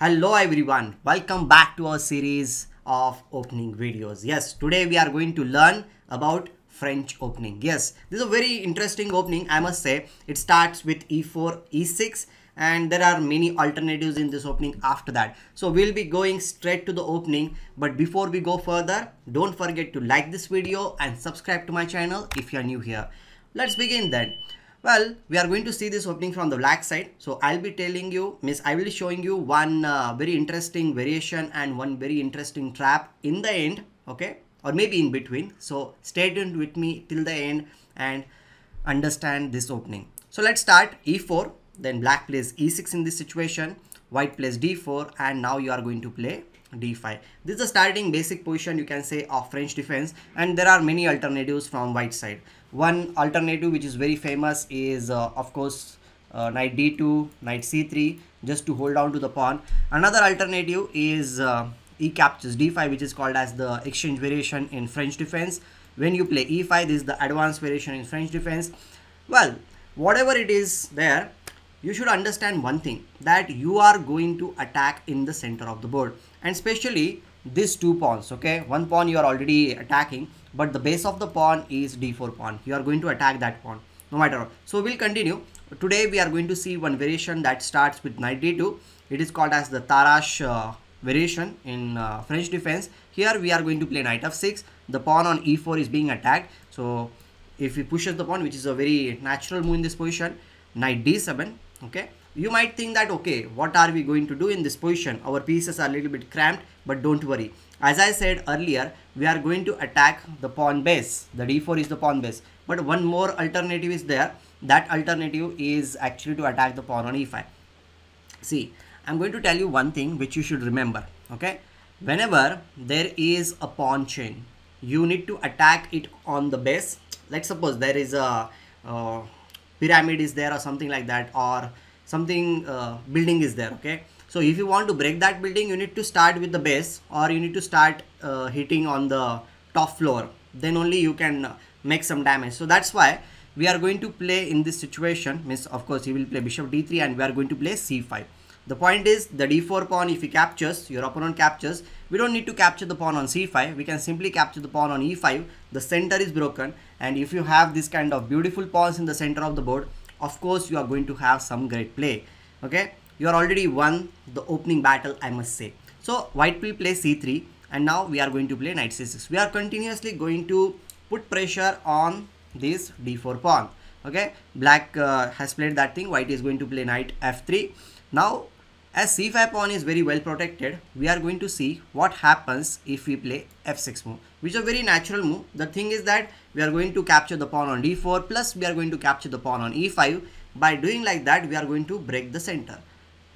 hello everyone welcome back to our series of opening videos yes today we are going to learn about french opening yes this is a very interesting opening i must say it starts with e4 e6 and there are many alternatives in this opening after that so we'll be going straight to the opening but before we go further don't forget to like this video and subscribe to my channel if you are new here let's begin then well, we are going to see this opening from the black side. So I'll be telling you, Miss. I will be showing you one uh, very interesting variation and one very interesting trap in the end, okay? Or maybe in between. So stay tuned with me till the end and understand this opening. So let's start e4, then black plays e6 in this situation, white plays d4 and now you are going to play d5. This is the starting basic position you can say of French defense and there are many alternatives from white side one alternative which is very famous is uh, of course uh, knight d2 knight c3 just to hold on to the pawn another alternative is uh, e captures d5 which is called as the exchange variation in french defense when you play e5 this is the advanced variation in french defense well whatever it is there you should understand one thing that you are going to attack in the center of the board and especially these two pawns okay one pawn you are already attacking but the base of the pawn is d4 pawn you are going to attack that pawn no matter what. so we'll continue today we are going to see one variation that starts with knight d2 it is called as the tarash uh, variation in uh, french defense here we are going to play knight f6 the pawn on e4 is being attacked so if he pushes the pawn which is a very natural move in this position knight d7 okay you might think that okay what are we going to do in this position our pieces are a little bit cramped but don't worry as I said earlier, we are going to attack the pawn base. The d4 is the pawn base. But one more alternative is there. That alternative is actually to attack the pawn on e5. See, I'm going to tell you one thing which you should remember. Okay. Whenever there is a pawn chain, you need to attack it on the base. Let's suppose there is a uh, pyramid is there or something like that or something uh, building is there. Okay so if you want to break that building, you need to start with the base or you need to start uh, hitting on the top floor. Then only you can uh, make some damage. So that's why we are going to play in this situation. Means of course you will play bishop d3 and we are going to play c5. The point is the d4 pawn if he captures, your opponent captures, we don't need to capture the pawn on c5, we can simply capture the pawn on e5, the center is broken and if you have this kind of beautiful pawns in the center of the board, of course you are going to have some great play, okay you are already won the opening battle I must say. So white will play c3 and now we are going to play knight c6. We are continuously going to put pressure on this d4 pawn. Okay, black uh, has played that thing, white is going to play knight f3. Now as c5 pawn is very well protected, we are going to see what happens if we play f6 move, which is a very natural move. The thing is that we are going to capture the pawn on d4 plus we are going to capture the pawn on e5. By doing like that, we are going to break the center.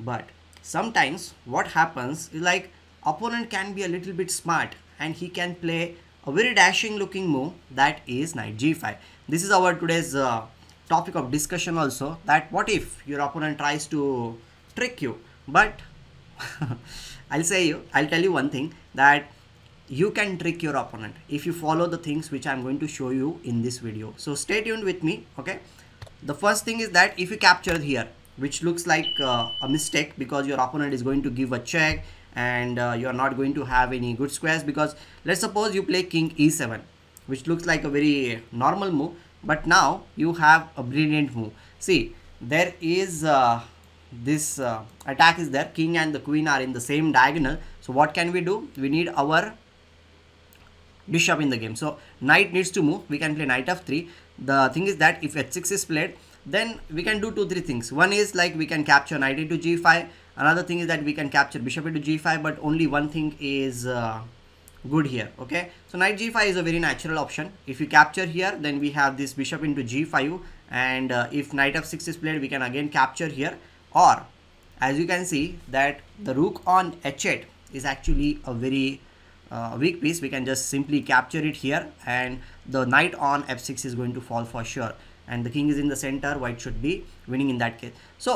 But sometimes what happens is like opponent can be a little bit smart and he can play a very dashing looking move that is knight g5. This is our today's uh, topic of discussion also that what if your opponent tries to trick you but I'll say you I'll tell you one thing that you can trick your opponent if you follow the things which I'm going to show you in this video. So stay tuned with me okay. The first thing is that if you capture here which looks like uh, a mistake because your opponent is going to give a check and uh, you are not going to have any good squares because let's suppose you play king e7 which looks like a very normal move but now you have a brilliant move see there is uh, this uh, attack is there king and the queen are in the same diagonal so what can we do we need our bishop in the game so knight needs to move we can play knight f3 the thing is that if h6 is played then we can do two three things one is like we can capture knight into g5 another thing is that we can capture bishop into g5 but only one thing is uh, good here okay so knight g5 is a very natural option if you capture here then we have this bishop into g5 and uh, if knight f6 is played we can again capture here or as you can see that the rook on h8 is actually a very uh, weak piece we can just simply capture it here and the knight on f6 is going to fall for sure and the king is in the center white should be winning in that case so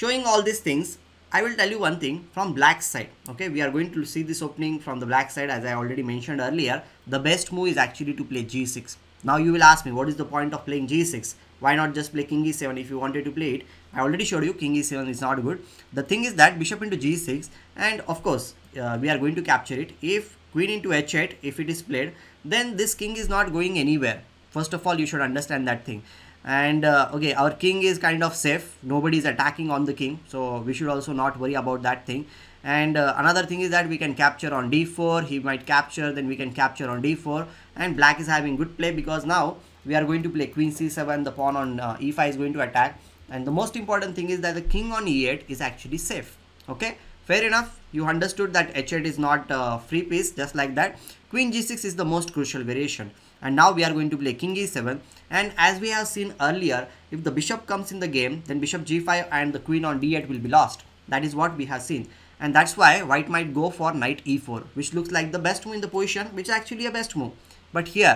showing all these things I will tell you one thing from black side okay we are going to see this opening from the black side as I already mentioned earlier the best move is actually to play g6 now you will ask me what is the point of playing g6 why not just play king e7 if you wanted to play it I already showed you king e7 is not good the thing is that bishop into g6 and of course uh, we are going to capture it if queen into h8 if it is played then this king is not going anywhere first of all you should understand that thing and uh, okay our king is kind of safe nobody is attacking on the king so we should also not worry about that thing and uh, another thing is that we can capture on d4 he might capture then we can capture on d4 and black is having good play because now we are going to play queen c7 the pawn on uh, e5 is going to attack and the most important thing is that the king on e8 is actually safe okay fair enough you understood that h8 is not a uh, free piece just like that queen g6 is the most crucial variation and now we are going to play king e7 and as we have seen earlier if the bishop comes in the game then bishop g5 and the queen on d8 will be lost that is what we have seen and that's why white might go for knight e4 which looks like the best move in the position which is actually a best move but here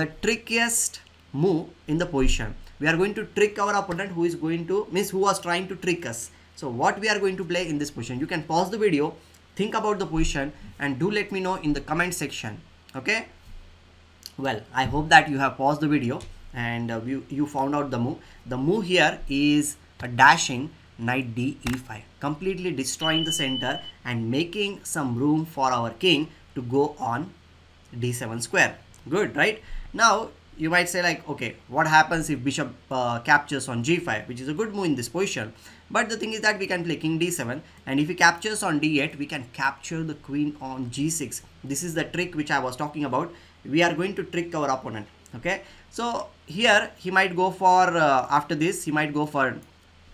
the trickiest move in the position we are going to trick our opponent who is going to miss who was trying to trick us so what we are going to play in this position you can pause the video think about the position and do let me know in the comment section okay well i hope that you have paused the video and uh, you, you found out the move the move here is a dashing knight d e5 completely destroying the center and making some room for our king to go on d7 square good right now you might say like okay what happens if bishop uh, captures on g5 which is a good move in this position but the thing is that we can play king d7 and if he captures on d8 we can capture the queen on g6 this is the trick which i was talking about we are going to trick our opponent okay so here he might go for uh, after this he might go for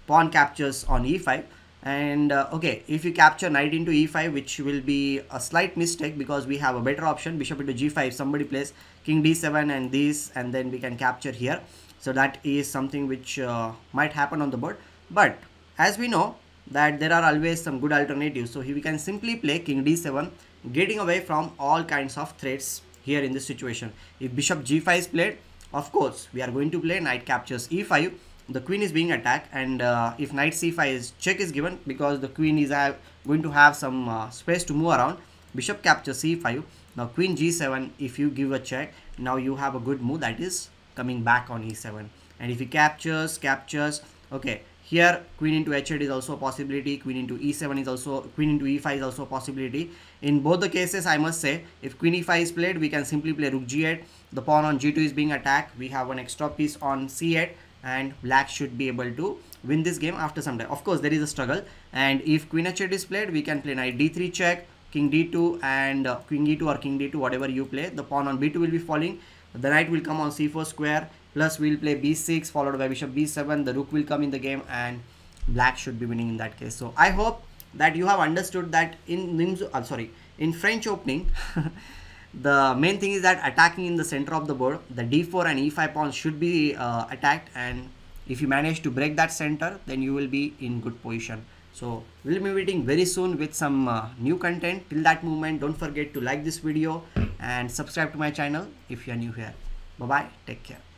pawn captures on e5 and uh, okay if you capture knight into e5 which will be a slight mistake because we have a better option bishop into g5 somebody plays king d7 and this and then we can capture here so that is something which uh, might happen on the board but as we know that there are always some good alternatives so here we can simply play king d7 getting away from all kinds of threats here in this situation if bishop g5 is played of course we are going to play knight captures e5 the queen is being attacked and uh, if knight c5 is check is given because the queen is uh, going to have some uh, space to move around bishop captures c5 now queen g7 if you give a check now you have a good move that is coming back on e7 and if he captures captures okay here queen into h8 is also a possibility queen into e7 is also queen into e5 is also a possibility in both the cases i must say if queen e5 is played we can simply play rook g8 the pawn on g2 is being attacked we have an extra piece on c8 and black should be able to win this game after some time. Of course, there is a struggle and if queen h8 is played, we can play knight d3 check, king d2 and uh, queen d2 or king d2 whatever you play. The pawn on b2 will be falling. The knight will come on c4 square plus we'll play b6 followed by bishop b7. The rook will come in the game and black should be winning in that case. So I hope that you have understood that in, in uh, sorry in French opening The main thing is that attacking in the center of the board, the d4 and e5 pawns should be uh, attacked and if you manage to break that center, then you will be in good position. So we'll be meeting very soon with some uh, new content. Till that moment, don't forget to like this video and subscribe to my channel if you are new here. Bye-bye. Take care.